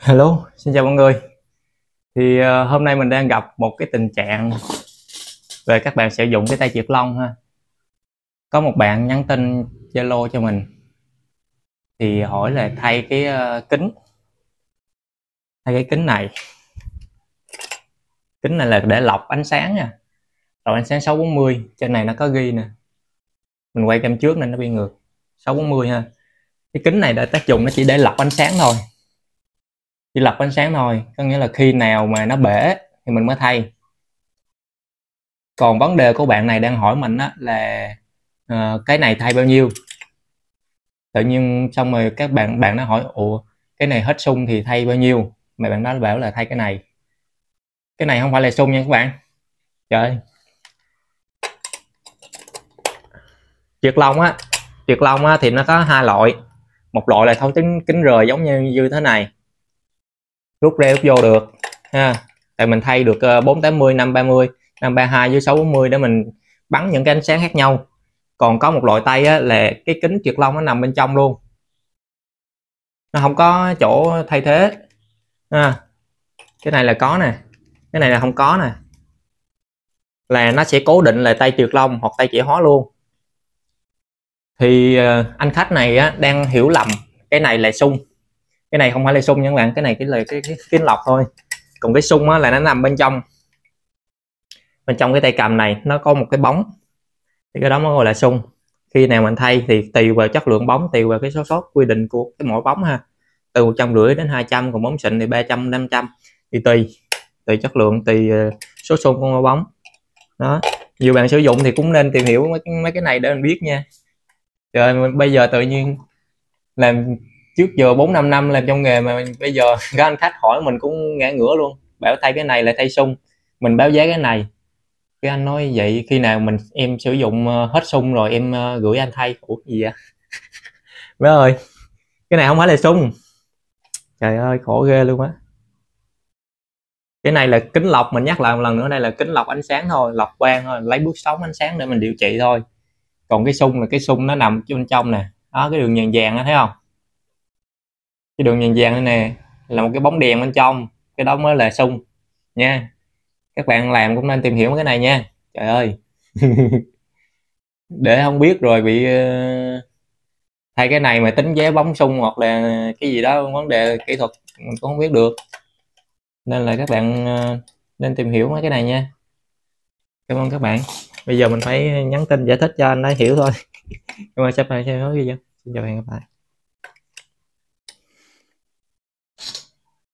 Hello, xin chào mọi người. Thì uh, hôm nay mình đang gặp một cái tình trạng về các bạn sử dụng cái tay triệt lông ha. Có một bạn nhắn tin Zalo cho mình thì hỏi là thay cái uh, kính thay cái kính này. Kính này là để lọc ánh sáng nha. Lọc ánh sáng 640, trên này nó có ghi nè. Mình quay cam trước nên nó bị ngược. 640 ha. Cái kính này đã tác dụng nó chỉ để lọc ánh sáng thôi chỉ lọc ánh sáng thôi có nghĩa là khi nào mà nó bể thì mình mới thay còn vấn đề của bạn này đang hỏi mình á là uh, cái này thay bao nhiêu tự nhiên xong rồi các bạn bạn nó hỏi ủa cái này hết sung thì thay bao nhiêu mà bạn đó bảo là thay cái này cái này không phải là sung nha các bạn trời ơi. triệt lông á triệt lông á thì nó có hai loại một loại là thấu kính kính rời giống như như thế này rút ra rút vô được ha tại mình thay được 480 530 532 với 640 để mình bắn những cái ánh sáng khác nhau còn có một loại tay á, là cái kính trượt lông nó nằm bên trong luôn nó không có chỗ thay thế à, cái này là có nè cái này là không có nè là nó sẽ cố định là tay trượt lông hoặc tay chỉ hóa luôn thì ờ, anh khách này á, đang hiểu lầm cái này là sung cái này không phải là sung nha các bạn cái này cái là cái, cái, cái lọc thôi còn cái sung á, là nó nằm bên trong bên trong cái tay cầm này nó có một cái bóng thì cái đó mới gọi là sung khi nào mình thay thì tùy vào chất lượng bóng tùy vào cái số sót quy định của cái mỗi bóng ha từ một trăm rưỡi đến 200 còn bóng xịn thì 300 500 thì tùy tùy chất lượng tùy ờ, số sung của mỗi bóng đó nhiều bạn sử dụng thì cũng nên tìm hiểu mấy, mấy cái này để mình biết nha rồi bây giờ tự nhiên làm trước giờ bốn năm năm làm trong nghề mà bây giờ các anh khách hỏi mình cũng ngã ngửa luôn bảo thay cái này lại thay sung mình báo giá cái này cái anh nói vậy khi nào mình em sử dụng ờ, hết sung rồi em ờ, gửi anh thay ủa gì vậy bé ơi cái này không phải là sung trời ơi khổ ghê luôn á cái này là kính lọc mình nhắc lại một lần nữa đây là kính lọc ánh sáng thôi lọc quang thôi lấy bước sóng ánh sáng để mình điều trị thôi còn cái sung là cái sung nó nằm bên trong nè đó cái đường nhàn vàng đó thấy không cái đường vàng vàng này nè là một cái bóng đèn bên trong cái đó mới là sung nha các bạn làm cũng nên tìm hiểu cái này nha trời ơi để không biết rồi bị ờ, hay cái này mà tính giá bóng sung hoặc là cái gì đó vấn đề kỹ thuật mình cũng không biết được nên là các bạn ờ, nên tìm hiểu mấy cái này nha cảm ơn các bạn bây giờ mình phải nhắn tin giải thích cho anh ấy hiểu thôi cảm ơn sắp lại xem video xin chào và hẹn gặp